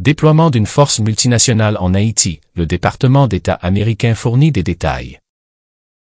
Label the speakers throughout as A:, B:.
A: Déploiement d'une force multinationale en Haïti, le département d'État américain fournit des détails.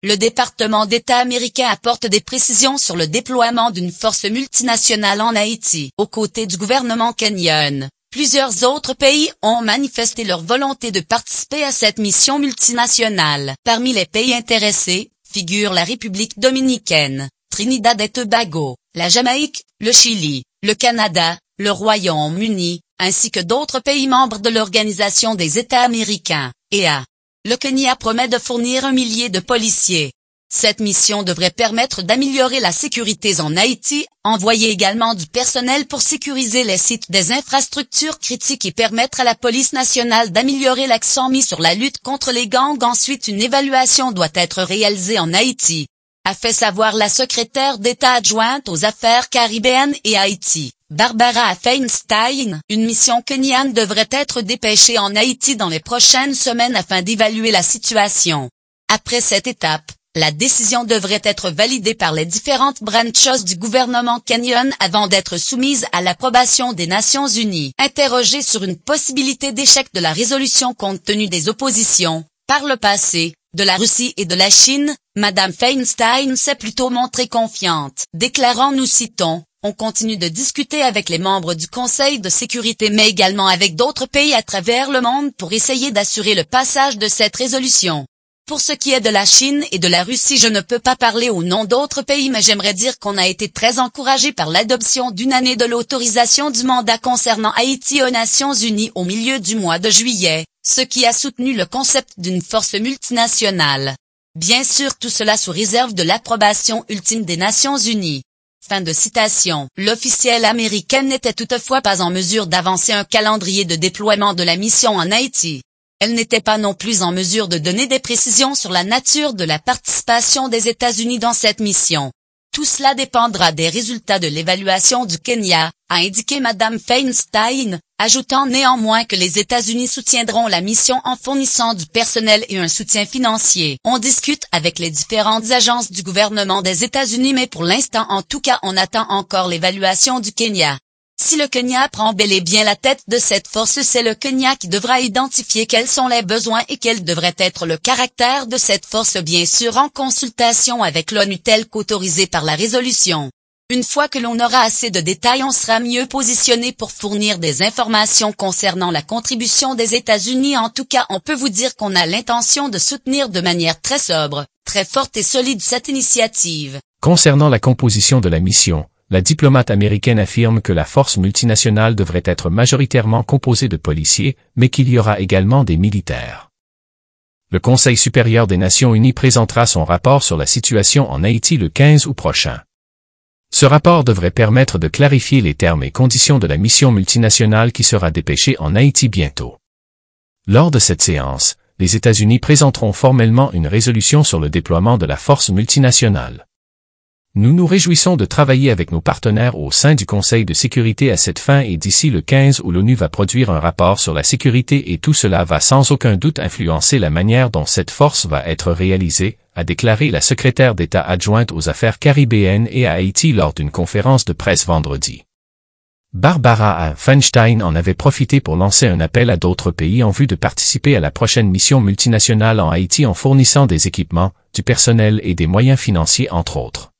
B: Le département d'État américain apporte des précisions sur le déploiement d'une force multinationale en Haïti, aux côtés du gouvernement kenyan. Plusieurs autres pays ont manifesté leur volonté de participer à cette mission multinationale. Parmi les pays intéressés, figurent la République dominicaine, Trinidad et Tobago, la Jamaïque, le Chili, le Canada, le Royaume-Uni, ainsi que d'autres pays membres de l'Organisation des États américains, et à. Le Kenya promet de fournir un millier de policiers. Cette mission devrait permettre d'améliorer la sécurité en Haïti, envoyer également du personnel pour sécuriser les sites des infrastructures critiques et permettre à la police nationale d'améliorer l'accent mis sur la lutte contre les gangs. Ensuite, une évaluation doit être réalisée en Haïti, a fait savoir la secrétaire d'État adjointe aux affaires caribéennes et Haïti, Barbara Feinstein. Une mission kenyane devrait être dépêchée en Haïti dans les prochaines semaines afin d'évaluer la situation. Après cette étape, la décision devrait être validée par les différentes branches du gouvernement kenyan avant d'être soumise à l'approbation des Nations Unies. Interrogée sur une possibilité d'échec de la résolution compte tenu des oppositions, par le passé, de la Russie et de la Chine, Madame Feinstein s'est plutôt montrée confiante, déclarant nous citons, on continue de discuter avec les membres du Conseil de sécurité mais également avec d'autres pays à travers le monde pour essayer d'assurer le passage de cette résolution. Pour ce qui est de la Chine et de la Russie, je ne peux pas parler au nom d'autres pays, mais j'aimerais dire qu'on a été très encouragé par l'adoption d'une année de l'autorisation du mandat concernant Haïti aux Nations Unies au milieu du mois de juillet, ce qui a soutenu le concept d'une force multinationale. Bien sûr tout cela sous réserve de l'approbation ultime des Nations Unies. Fin de citation. L'officiel américaine n'était toutefois pas en mesure d'avancer un calendrier de déploiement de la mission en Haïti. Elle n'était pas non plus en mesure de donner des précisions sur la nature de la participation des États-Unis dans cette mission. Tout cela dépendra des résultats de l'évaluation du Kenya, a indiqué Mme Feinstein, ajoutant néanmoins que les États-Unis soutiendront la mission en fournissant du personnel et un soutien financier. On discute avec les différentes agences du gouvernement des États-Unis mais pour l'instant en tout cas on attend encore l'évaluation du Kenya. Si le Kenya prend bel et bien la tête de cette force, c'est le Kenya qui devra identifier quels sont les besoins et quel devrait être le caractère de cette force bien sûr en consultation avec l'ONU tel qu'autorisé par la résolution. Une fois que l'on aura assez de détails, on sera mieux positionné pour fournir des informations concernant la contribution des États-Unis. En tout cas, on peut vous dire qu'on a l'intention de soutenir de manière très sobre, très forte et solide cette initiative.
A: Concernant la composition de la mission, la diplomate américaine affirme que la force multinationale devrait être majoritairement composée de policiers, mais qu'il y aura également des militaires. Le Conseil supérieur des Nations Unies présentera son rapport sur la situation en Haïti le 15 août prochain. Ce rapport devrait permettre de clarifier les termes et conditions de la mission multinationale qui sera dépêchée en Haïti bientôt. Lors de cette séance, les États-Unis présenteront formellement une résolution sur le déploiement de la force multinationale. Nous nous réjouissons de travailler avec nos partenaires au sein du Conseil de sécurité à cette fin et d'ici le 15 où l'ONU va produire un rapport sur la sécurité et tout cela va sans aucun doute influencer la manière dont cette force va être réalisée, a déclaré la secrétaire d'État adjointe aux affaires caribéennes et à Haïti lors d'une conférence de presse vendredi. Barbara A. Feinstein en avait profité pour lancer un appel à d'autres pays en vue de participer à la prochaine mission multinationale en Haïti en fournissant des équipements, du personnel et des moyens financiers entre autres.